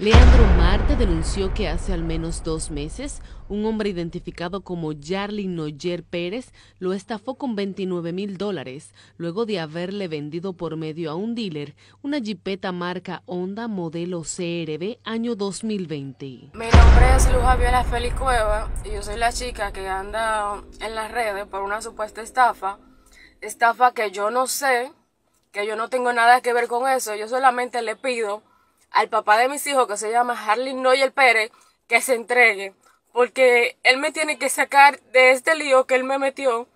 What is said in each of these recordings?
Leandro Marte denunció que hace al menos dos meses un hombre identificado como Jarly Noyer Pérez lo estafó con 29 mil dólares luego de haberle vendido por medio a un dealer una jipeta marca Honda modelo CRB año 2020. Mi nombre es Luz Javiola Félix Cueva y yo soy la chica que anda en las redes por una supuesta estafa. Estafa que yo no sé, que yo no tengo nada que ver con eso, yo solamente le pido al papá de mis hijos, que se llama Harley Noyel Pérez, que se entregue, porque él me tiene que sacar de este lío que él me metió.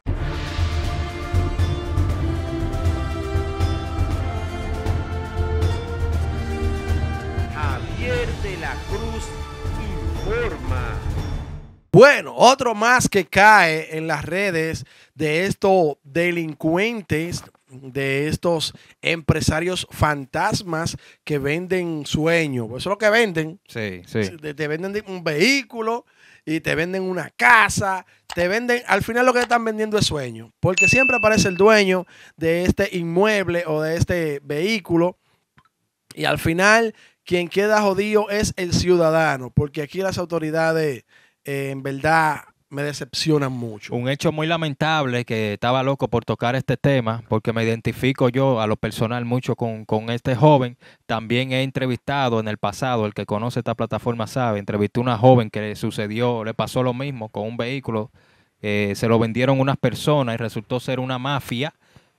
Javier de la Cruz informa. Bueno, otro más que cae en las redes de estos delincuentes de estos empresarios fantasmas que venden sueño. Eso es lo que venden. Sí, Te, venden un vehículo y te venden una casa. Te venden, al final lo que están vendiendo es sueño. Porque siempre aparece el dueño de este inmueble o de este vehículo. Y al final, quien queda jodido es el ciudadano. Porque aquí las autoridades, eh, en verdad, me decepcionan mucho. Un hecho muy lamentable que estaba loco por tocar este tema, porque me identifico yo a lo personal mucho con, este joven. También he entrevistado en el pasado, el que conoce esta plataforma sabe, entrevisté a una joven que le sucedió, le pasó lo mismo con un vehículo, eh, se lo vendieron unas personas y resultó ser una mafia,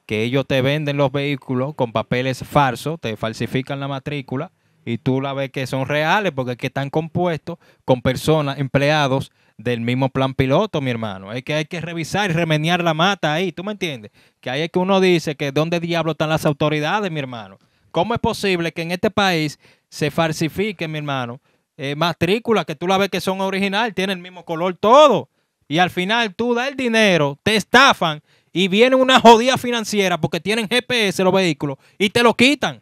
que ellos te venden los vehículos con papeles falsos, te falsifican la matrícula y tú la ves que son reales porque que están compuestos con personas, empleados, del mismo plan piloto, mi hermano. Es que hay que revisar y remenear la mata ahí, ¿tú me entiendes? Que ahí es que uno dice que dónde diablo están las autoridades, mi hermano. ¿Cómo es posible que en este país se falsifique, mi hermano, eh, matrículas que tú la ves que son original, tienen el mismo color todo? Y al final tú das el dinero, te estafan y viene una jodida financiera porque tienen GPS los vehículos y te lo quitan.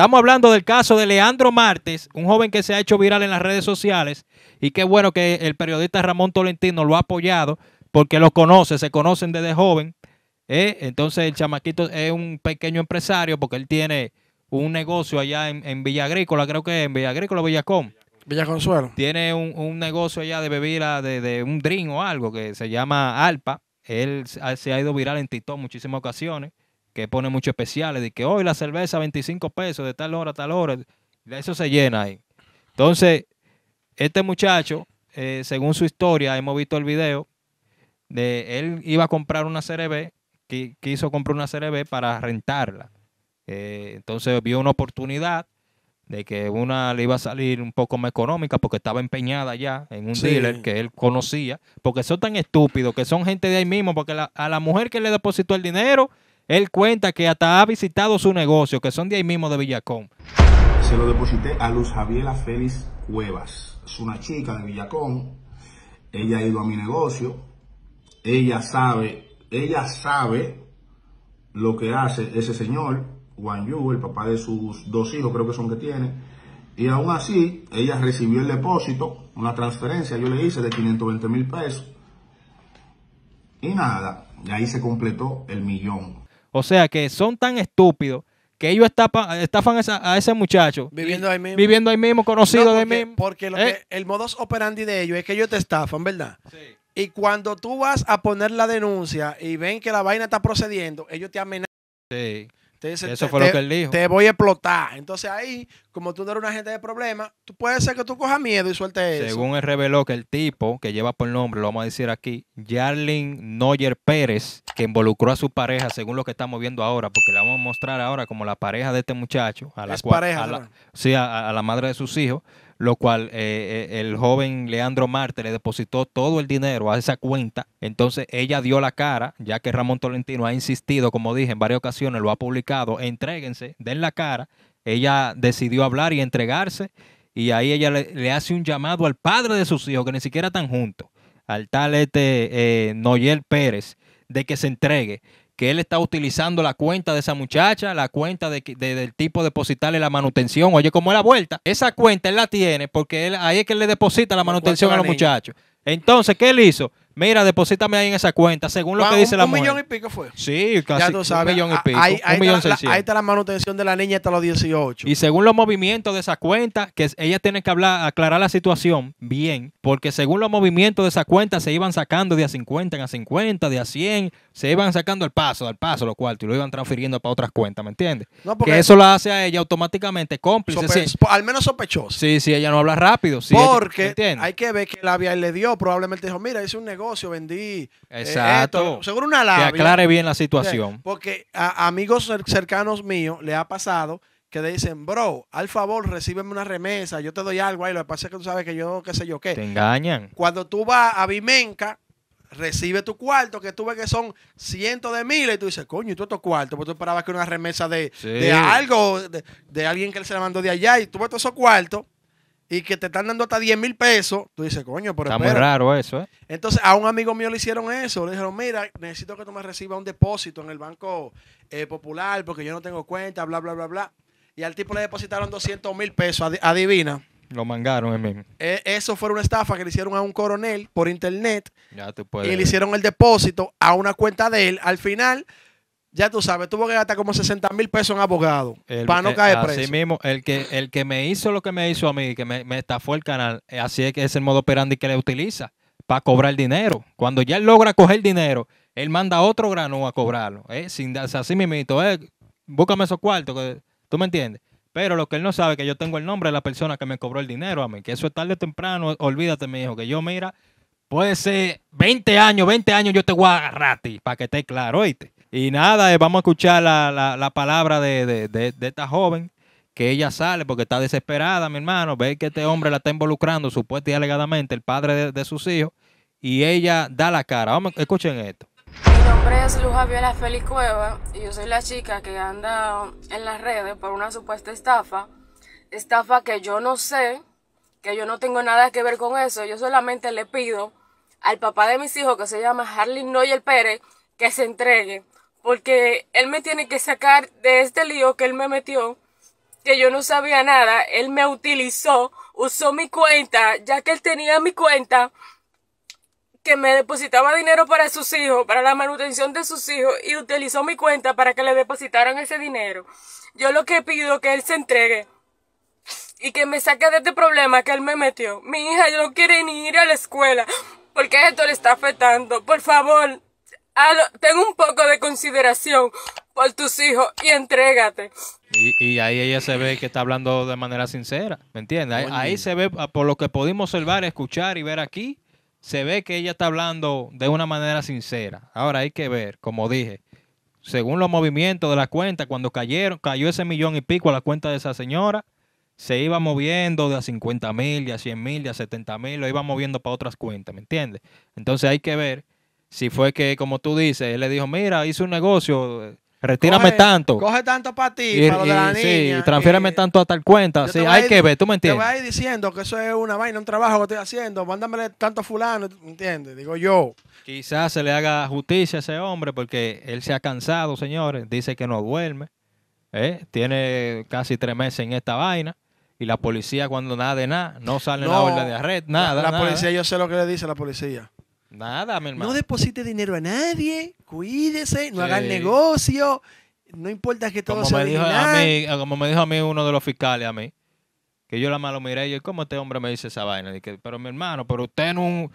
Estamos hablando del caso de Leandro Martes, un joven que se ha hecho viral en las redes sociales y qué bueno que el periodista Ramón Tolentino lo ha apoyado porque lo conoce, se conocen desde joven. ¿eh? Entonces el chamaquito es un pequeño empresario porque él tiene un negocio allá en, Villa Agrícola, creo que en Villa Agrícola, Villacón. Consuelo. Tiene un, negocio allá de bebida, de, de, un drink o algo que se llama Alpa. Él se ha ido viral en TikTok muchísimas ocasiones que pone mucho especiales, de que hoy la cerveza 25 pesos de tal hora tal hora, de eso se llena ahí. Entonces, este muchacho, eh, según su historia, hemos visto el video, de él iba a comprar una CRB, que quiso comprar una CRB para rentarla. Eh, entonces vio una oportunidad de que una le iba a salir un poco más económica porque estaba empeñada ya en un dealer que él conocía, porque son tan estúpidos, que son gente de ahí mismo, porque a la mujer que le depositó el dinero él cuenta que hasta ha visitado su negocio, que son de ahí mismo de Villacón. Se lo deposité a Luz Javiela Félix Cuevas. Es una chica de Villacón. Ella ha ido a mi negocio. Ella sabe, ella sabe lo que hace ese señor, Juan Yu, el papá de sus dos hijos, creo que son que tiene. Y aún así, ella recibió el depósito, una transferencia, yo le hice de 520 mil pesos. Y nada, y ahí se completó el millón. O sea que son tan estúpidos que ellos estafan, estafan a, ese muchacho. Viviendo ahí mismo. Viviendo ahí mismo, conocido de ahí mismo. Porque lo eh. el modus operandi de ellos es que ellos te estafan, ¿verdad? Sí. Y cuando tú vas a poner la denuncia y ven que la vaina está procediendo, ellos te amenazan. Sí. Eso fue lo que él dijo. Te voy a explotar. Entonces ahí, como tú no eres una gente de problemas, tú puedes ser que tú cojas miedo y sueltes eso. Según él reveló que el tipo que lleva por nombre, lo vamos a decir aquí, Jarlin Noyer Pérez, que involucró a su pareja, según lo que estamos viendo ahora, porque le vamos a mostrar ahora como la pareja de este muchacho. la sí, a la madre de sus hijos lo cual eh, eh, el joven Leandro Marte le depositó todo el dinero a esa cuenta. Entonces ella dio la cara, ya que Ramón Tolentino ha insistido, como dije, en varias ocasiones lo ha publicado, entréguense, den la cara. Ella decidió hablar y entregarse y ahí ella le, hace un llamado al padre de sus hijos, que ni siquiera están juntos, al tal este eh, Noyel Pérez, de que se entregue, que él está utilizando la cuenta de esa muchacha, la cuenta del tipo depositarle la manutención. Oye, como es la vuelta, esa cuenta él la tiene porque él, ahí es que él le deposita la manutención a los muchachos. Entonces, ¿qué él hizo? Mira, deposítame ahí en esa cuenta, según lo que dice la un mujer. ¿Un millón y pico fue? Sí, casi un millón y pico. un millón está, la, ahí está la manutención de la niña hasta los 18. Y según los movimientos de esa cuenta, que ella tiene que hablar, aclarar la situación bien, porque según los movimientos de esa cuenta se iban sacando de a 50 en a 50, de a 100, se iban sacando al paso, al paso lo cual, y lo iban transfiriendo para otras cuentas, ¿me entiendes? No, que eso la hace a ella automáticamente cómplice. Al menos sospechoso. Sí, sí, ella no habla rápido. Sí, porque hay que ver que la había le dio, probablemente dijo, mira, es un negocio negocio, vendí. Eh, Exacto. una labia. aclare bien la situación. Porque a amigos cercanos míos le ha pasado que le dicen, bro, al favor, recíbeme una remesa, yo te doy algo ahí, lo que pasa es que tú sabes que yo qué sé yo qué. Te engañan. Cuando tú vas a Vimenca, recibe tu cuarto, que tú ves que son cientos de miles, y tú dices, coño, ¿y tú estos cuartos? Porque tú esperabas que una remesa de, algo, de, alguien que se la mandó de allá, y tú ves todos esos cuartos, y que te están dando hasta 10 mil pesos, tú dices, coño, pero Está muy raro eso, ¿eh? Entonces, a un amigo mío le hicieron eso. Le dijeron, mira, necesito que tú me recibas un depósito en el Banco eh, Popular porque yo no tengo cuenta, bla, bla, bla, bla. Y al tipo le depositaron 200 mil pesos, adivina. Lo mangaron en mismo. Eh, eso fue una estafa que le hicieron a un coronel por internet. Ya puedes. Y le hicieron el depósito a una cuenta de él. Al final, ya tú sabes, tuvo que gastar como 60 mil pesos en abogado para no caer eh, preso. Así mismo, el que, el que me hizo lo que me hizo a mí, que me, estafó el canal, eh, así es que es el modo operandi que le utiliza para cobrar dinero. Cuando ya él logra coger dinero, él manda otro grano a cobrarlo. ¿eh? Sin, así mismo, ¿eh? búscame esos cuartos, que, ¿tú me entiendes? Pero lo que él no sabe es que yo tengo el nombre de la persona que me cobró el dinero a mí, que eso es tarde o temprano, eh, olvídate, mi hijo, que yo mira, puede ser 20 años, 20 años yo te voy a agarrar para que esté claro, oíste. Y nada, eh, vamos a escuchar la, la, palabra de, de, esta joven, que ella sale porque está desesperada, mi hermano, ve que este hombre la está involucrando supuestamente y alegadamente, el padre de, sus hijos, y ella da la cara. Vamos, escuchen esto. Mi nombre es Luz Javiola Félix Cueva y yo soy la chica que anda en las redes por una supuesta estafa. Estafa que yo no sé, que yo no tengo nada que ver con eso. Yo solamente le pido al papá de mis hijos, que se llama Harley Noyer Pérez, que se entregue porque él me tiene que sacar de este lío que él me metió, que yo no sabía nada, él me utilizó, usó mi cuenta, ya que él tenía mi cuenta, que me depositaba dinero para sus hijos, para la manutención de sus hijos, y utilizó mi cuenta para que le depositaran ese dinero. Yo lo que pido es que él se entregue y que me saque de este problema que él me metió. Mi hija yo no quiere ni ir a la escuela porque esto le está afectando. Por favor, ten un poco de consideración por tus hijos y entrégate. Y, ahí ella se ve que está hablando de manera sincera, ¿me entiendes? Ahí, se ve, ah, por lo que pudimos observar, escuchar y ver aquí, se ve que ella está hablando de una manera sincera. Ahora hay que ver, como dije, según los movimientos de la cuenta, cuando cayeron, cayó ese millón y pico a la cuenta de esa señora, se iba moviendo de a 50 mil, de a 100 mil, de a 70 mil, lo iba moviendo para otras cuentas, ¿me entiendes? Entonces hay que ver si fue que, como tú dices, él le dijo, mira, hice un negocio, retírame tanto. Coge tanto para ti, para lo de la niña. Sí, tanto a tal cuenta. Sí, hay que ver, tú me entiendes. Te vas a ir diciendo que eso es una vaina, un trabajo que estoy haciendo, mándame tanto fulano, ¿me entiendes? Digo yo. Quizás se le haga justicia a ese hombre porque él se ha cansado, señores, dice que no duerme, ¿eh? tiene casi tres meses en esta vaina. Y la policía cuando nada de nada, no sale la orden de arresto, nada. La, policía, yo sé lo que le dice la policía. Nada, mi hermano. No deposite dinero a nadie, cuídese, no haga hagan negocio, no importa que todo como sea me dijo a mí, Como me dijo a mí uno de los fiscales a mí, que yo la malo miré y yo, ¿cómo este hombre me dice esa vaina? pero mi hermano, pero usted no un,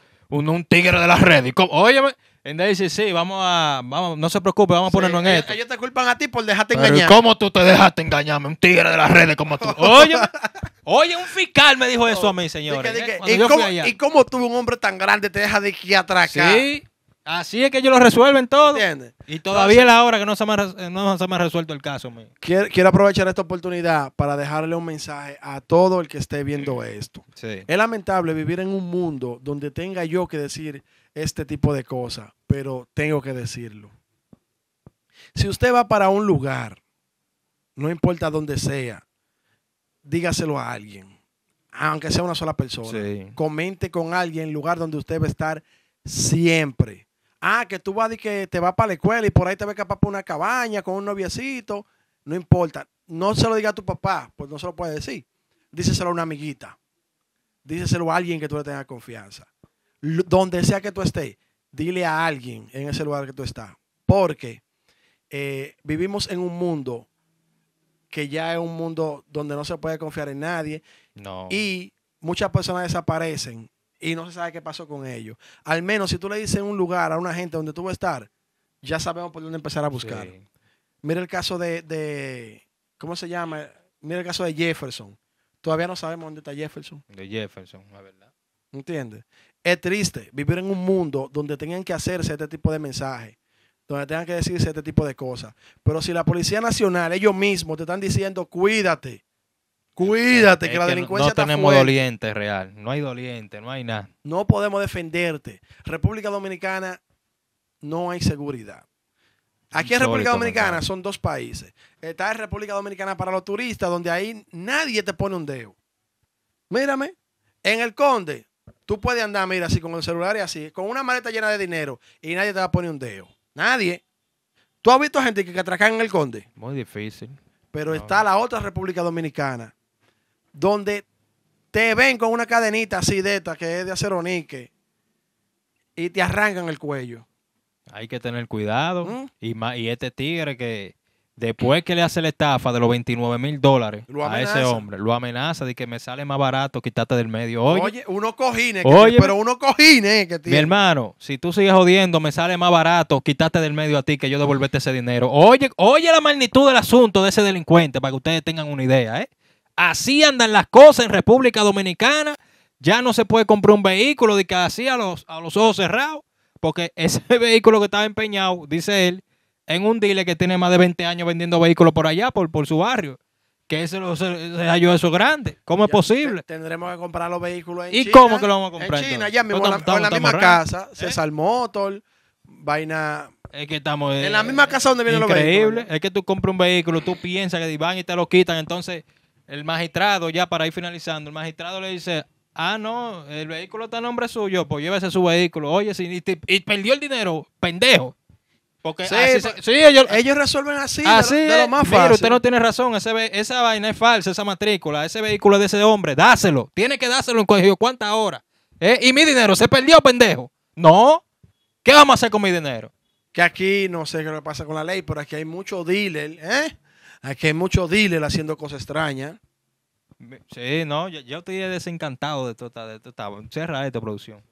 un, tigre de las redes. Óyeme. Entonces dice, sí, vamos a, vamos, no se preocupe, vamos a ponernos en esto. Ellos te culpan a ti por dejarte engañar. ¿Cómo tú te dejaste engañarme? Un tigre de las redes como tú. Oye. Oye, un fiscal me dijo eso a mí, señores. ¿Y, cómo, ¿Y, tú, un hombre tan grande, te deja de aquí atrás? Sí. Así es que ellos lo resuelven todo. Y todavía es la hora que no se, me ha, eh, no resuelto el caso. Quiero, aprovechar esta oportunidad para dejarle un mensaje a todo el que esté viendo esto. Es lamentable vivir en un mundo donde tenga yo que decir este tipo de cosas, pero tengo que decirlo. Si usted va para un lugar, no importa dónde sea, dígaselo a alguien, aunque sea una sola persona. Comente con alguien el lugar donde usted va a estar siempre. Ah, que tú vas y que te vas para la escuela y por ahí te ves capaz para una cabaña con un noviecito. No importa. No se lo diga a tu papá, pues no se lo puede decir. Díselo a una amiguita. Díselo a alguien que tú le tengas confianza. Donde sea que tú estés, dile a alguien en ese lugar que tú estás. Porque eh, vivimos en un mundo que ya es un mundo donde no se puede confiar en nadie. Y muchas personas desaparecen y no se sabe qué pasó con ellos. Al menos si tú le dices un lugar a una gente donde tú vas a estar, ya sabemos por dónde empezar a buscar. Mira el caso de, ¿cómo se llama? Mira el caso de Jefferson. Todavía no sabemos dónde está Jefferson. De Jefferson, la verdad. ¿Entiendes? Es triste vivir en un mundo donde tengan que hacerse este tipo de mensajes donde tengan que decirse este tipo de cosas. Pero si la Policía Nacional, ellos mismos, te están diciendo, cuídate, cuídate, que, la delincuencia no, no tenemos doliente real, no hay doliente, no hay nada. No podemos defenderte. República Dominicana no hay seguridad. Aquí en República Dominicana son dos países. Está en República Dominicana para los turistas, donde ahí nadie te pone un dedo. Mírame, en el Conde, tú puedes andar, mira, así con el celular y así, con una maleta llena de dinero y nadie te va a poner un dedo. Nadie. ¿Tú has visto gente que atracan en el Conde? Muy difícil. Pero está la otra República Dominicana, donde te ven con una cadenita así de esta, que es de aceronique, y te arrancan el cuello. Hay que tener cuidado. ¿Mm? Y, y este tigre que Después que le hace la estafa de los 29 mil dólares a ese hombre, lo amenaza de que me sale más barato quitarte del medio. Oye, oye unos cojines, pero unos cojines eh, que Mi hermano, si tú sigues jodiendo, me sale más barato quitarte del medio a ti que yo devolverte ese dinero. Oye, oye la magnitud del asunto de ese delincuente para que ustedes tengan una idea, ¿eh? Así andan las cosas en República Dominicana. Ya no se puede comprar un vehículo de que así los, a los ojos cerrados, porque ese vehículo que estaba empeñado, dice él, en un dealer que tiene más de 20 años vendiendo vehículos por allá, por, su barrio. Que ese lo halló eso grande. ¿Cómo es posible? Tendremos que comprar los vehículos en ¿Y China. cómo que lo vamos a comprar? En China, ya mismo, en pues en la misma casa, ¿eh? César Motor, vaina. Es que estamos. En la eh, misma casa donde vienen los vehículos. Increíble. Es que tú compras un vehículo, tú piensas que van y te lo quitan. Entonces, el magistrado, ya para ir finalizando, el magistrado le dice: Ah, no, el vehículo está en nombre suyo, pues llévese su vehículo. Oye, si, y perdió el dinero, pendejo. Porque sí, pues, ellos, eh, resuelven así, de, lo, más fácil. Pero usted no tiene razón, esa vaina es falsa, esa matrícula, ese vehículo de ese hombre, dáselo. Tiene que dárselo en colegio, ¿cuántas horas? Eh, ¿Y mi dinero se perdió, pendejo? No. ¿Qué vamos a hacer con mi dinero? Que aquí, no sé qué pasa con la ley, pero aquí hay mucho dealer ¿eh? Aquí hay muchos dealers haciendo cosas extrañas. Sí, no, yo, estoy desencantado de esto esta... Cierra esta producción.